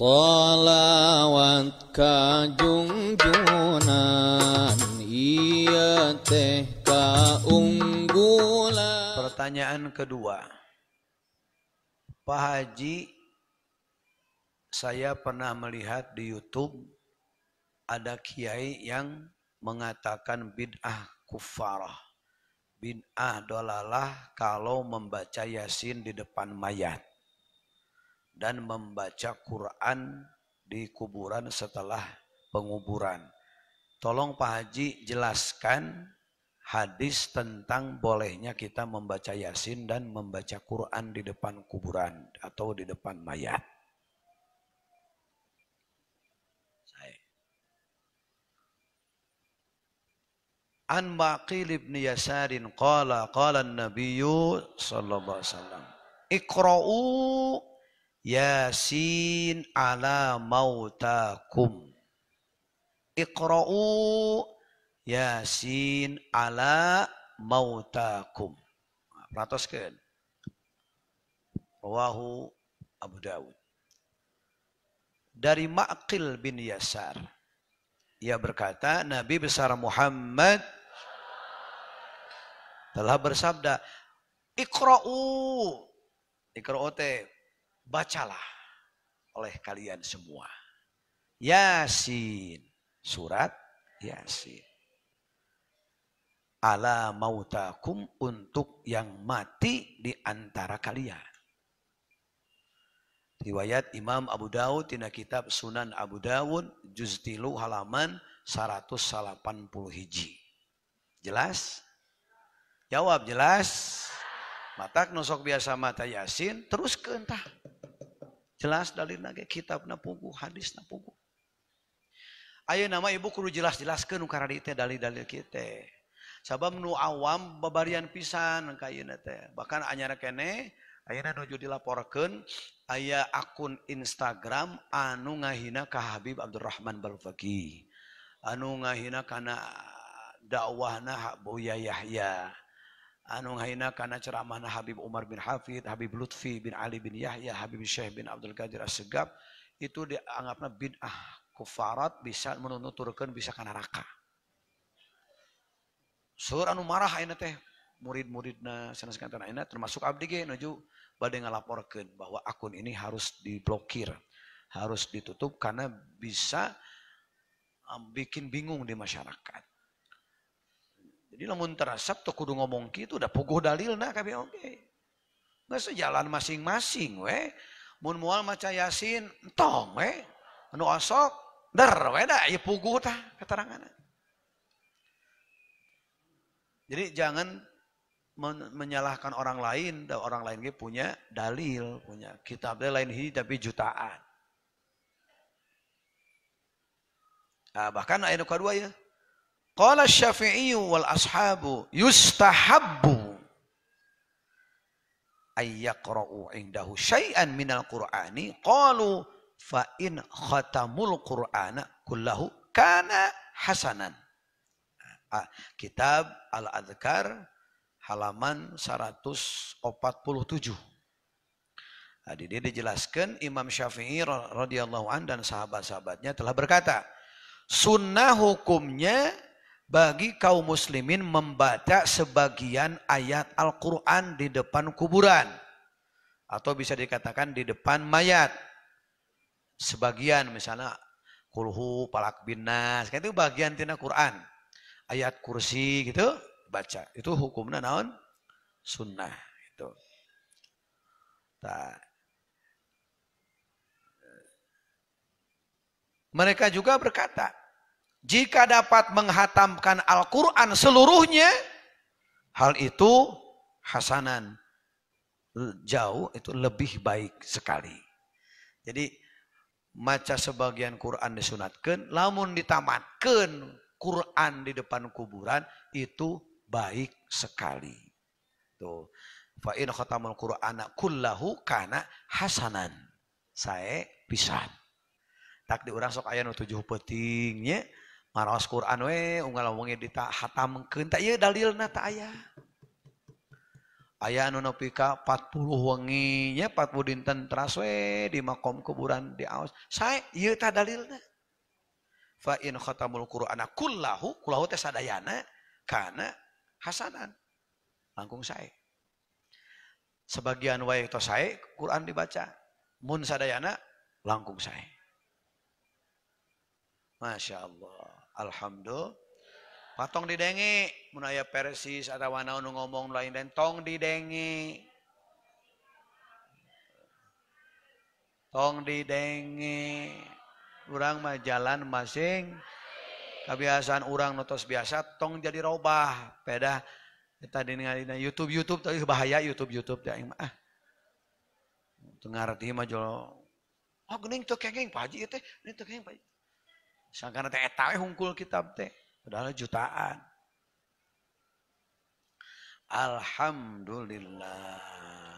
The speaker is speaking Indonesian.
Salawat kajung junan Iya teh unggulan. Pertanyaan kedua Pak Haji Saya pernah melihat di Youtube Ada kiai yang mengatakan bid'ah kufarah Bid'ah dolalah kalau membaca yasin di depan mayat dan membaca Quran di kuburan setelah penguburan. Tolong Pak Haji jelaskan hadis tentang bolehnya kita membaca Yasin dan membaca Quran di depan kuburan atau di depan mayat. An Baqil ibn Yasarin qala qala an-nabiyyu sallallahu alaihi wasallam Iqra'u Yasin ala mautakum. Iqra'u Yasin ala mautakum. Pratoskan. Rawahu Abu Dawud. Dari Ma'qil bin Yasar. Ia berkata, Nabi besar Muhammad telah bersabda, Iqra'u. Iqra'u teh bacalah oleh kalian semua. Yasin. Surat Yasin. Ala mautakum untuk yang mati di antara kalian. Riwayat Imam Abu Daud tina kitab Sunan Abu daud juz tilu halaman 180 hiji. Jelas? Jawab jelas. Matak nosok biasa mata yasin terus ke entah. jelas Dalilga kitab nagu hadis na Ayo nama ibu perlu jelas-jelaskanil sabab nu awam bearian pisan bahkanreken dilaporkan aya akun Instagram anu ngahinaaka Habib Abdurrahman balfaki anu ngahina dakwahna boy yahya anu ngahina kana ceramahna Habib Umar bin Hafid, Habib Lutfi bin Ali bin Yahya, Habib Syekh bin Abdul Qadir As-Segab itu dianggapna bid'ah kufarat bisa menuturkan bisa kana neraka. Seur anu marah ayeuna teh murid-muridna sanes kantan ayeuna termasuk abdi ge nuju bade ngalaporkeun bahwa akun ini harus diblokir, harus ditutup karena bisa um, bikin bingung di masyarakat. Jadi lamun terasap tuh kudu ngomong gitu udah puguh dalil nah kami oke. Okay. sejalan masing-masing we. Mun mual maca yasin tong we. Anu asok der we da ieu puguh tah keterangan. Jadi jangan menyalahkan orang lain dan orang lain ge punya dalil, punya kitabnya lain hiji tapi jutaan. Nah, bahkan ayat kedua ya, Qala Syafi'i wal ashabu yustahabbu ayyaqra'u indahu syai'an minal Qur'ani qalu fa in khatamul Qur'ana kullahu kana hasanan. Ah, kitab Al-Adhkar halaman 147. Nah, dia dijelaskan Imam Syafi'i radhiyallahu an dan sahabat-sahabatnya telah berkata, sunnah hukumnya bagi kaum muslimin membaca sebagian ayat Al-Quran di depan kuburan. Atau bisa dikatakan di depan mayat. Sebagian misalnya kulhu, palak binas, itu bagian tina Quran. Ayat kursi gitu baca. Itu hukumnya naon? Sunnah. Itu. Nah. Mereka juga berkata, jika dapat menghatamkan Al-Quran seluruhnya, hal itu hasanan. Jauh itu lebih baik sekali. Jadi maca sebagian Quran disunatkan, lamun ditamatkan Quran di depan kuburan itu baik sekali. Tuh. Fa in khatamul Qur'ana kullahu kana hasanan. Saya pisan. Tak diurang sok aya nu tujuh petingnya. Maros Quran we unggal wongi dita hatamkeun tak dalil dalilna tak ayah ayah anu nepi ka 40 wengi ya 40 dinten teras we di makom kuburan di Aus. Sae tak dalil dalilna. Fa in khatamul aku kullahu kullahu teh sadayana karena hasanan. Langkung saya, Sebagian wae itu saya Quran dibaca. Mun sadayana langkung saya, Masya Allah. Alhamdulillah. Patong didengi. Munaya persis atau naon ngomong lain dan tong didengi. Tong didengi. Orang mah jalan masing. Kebiasaan orang notos biasa tong jadi robah. Pedah kita dengarin YouTube YouTube tapi bahaya YouTube YouTube ya ah. Tengar mah jolo, Oh gening tuh kengeng Pak Haji teh, gening tuh kengeng Pak Haji. Sangkana teh eta hungkul kitab teh. Padahal jutaan. Alhamdulillah.